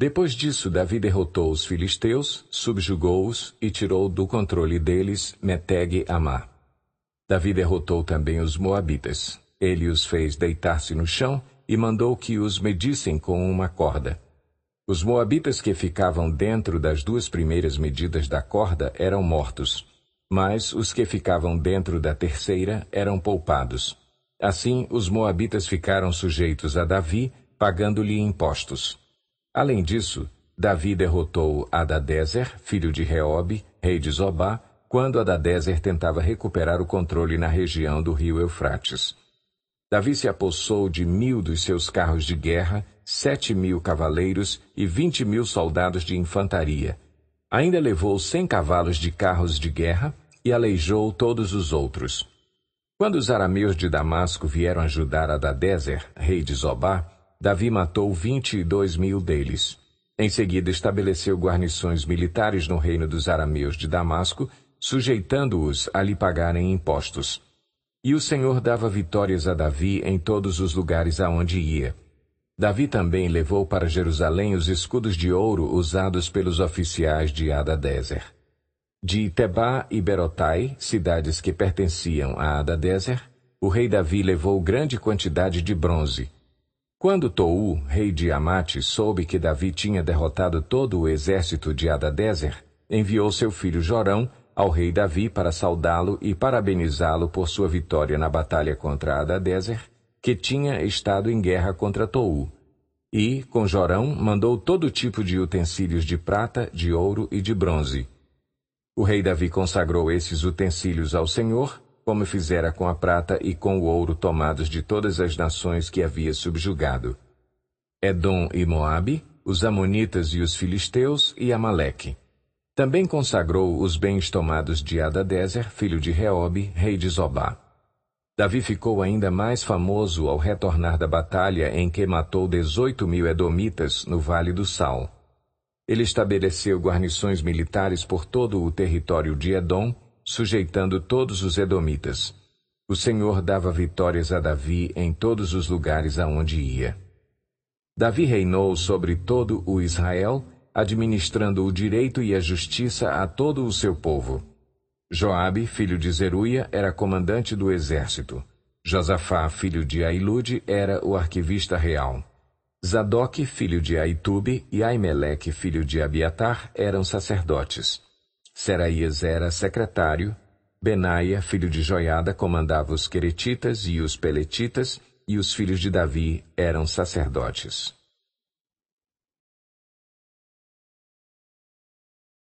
Depois disso, Davi derrotou os filisteus, subjugou-os e tirou do controle deles Meteg Amá. Davi derrotou também os moabitas. Ele os fez deitar-se no chão e mandou que os medissem com uma corda. Os moabitas que ficavam dentro das duas primeiras medidas da corda eram mortos, mas os que ficavam dentro da terceira eram poupados. Assim, os moabitas ficaram sujeitos a Davi, pagando-lhe impostos. Além disso, Davi derrotou Adadezer, filho de Reob, rei de Zobá, quando Adadezer tentava recuperar o controle na região do rio Eufrates. Davi se apossou de mil dos seus carros de guerra, sete mil cavaleiros e vinte mil soldados de infantaria. Ainda levou cem cavalos de carros de guerra e aleijou todos os outros. Quando os arameus de Damasco vieram ajudar Adadezer, rei de Zobá, Davi matou vinte e dois mil deles. Em seguida estabeleceu guarnições militares no reino dos arameus de Damasco, sujeitando-os a lhe pagarem impostos. E o Senhor dava vitórias a Davi em todos os lugares aonde ia. Davi também levou para Jerusalém os escudos de ouro usados pelos oficiais de Adadezer. De Itebá e Berotai, cidades que pertenciam a Adadezer, o rei Davi levou grande quantidade de bronze, quando Tou, rei de Amate, soube que Davi tinha derrotado todo o exército de Adadezer, enviou seu filho Jorão ao rei Davi para saudá-lo e parabenizá-lo por sua vitória na batalha contra Adadezer, que tinha estado em guerra contra Tou. E, com Jorão, mandou todo tipo de utensílios de prata, de ouro e de bronze. O rei Davi consagrou esses utensílios ao Senhor como fizera com a prata e com o ouro tomados de todas as nações que havia subjugado. Edom e Moabe, os Amonitas e os Filisteus e Amaleque. Também consagrou os bens tomados de Adadezer, filho de Reobe, rei de Zobá. Davi ficou ainda mais famoso ao retornar da batalha em que matou 18 mil edomitas no Vale do Sal. Ele estabeleceu guarnições militares por todo o território de Edom sujeitando todos os Edomitas. O Senhor dava vitórias a Davi em todos os lugares aonde ia. Davi reinou sobre todo o Israel, administrando o direito e a justiça a todo o seu povo. Joabe, filho de Zeruia, era comandante do exército. Josafá, filho de Ailude, era o arquivista real. Zadok, filho de Aitube, e Aimeleque, filho de Abiatar, eram sacerdotes. Seraías era secretário, Benaia, filho de Joiada, comandava os queretitas e os peletitas, e os filhos de Davi eram sacerdotes.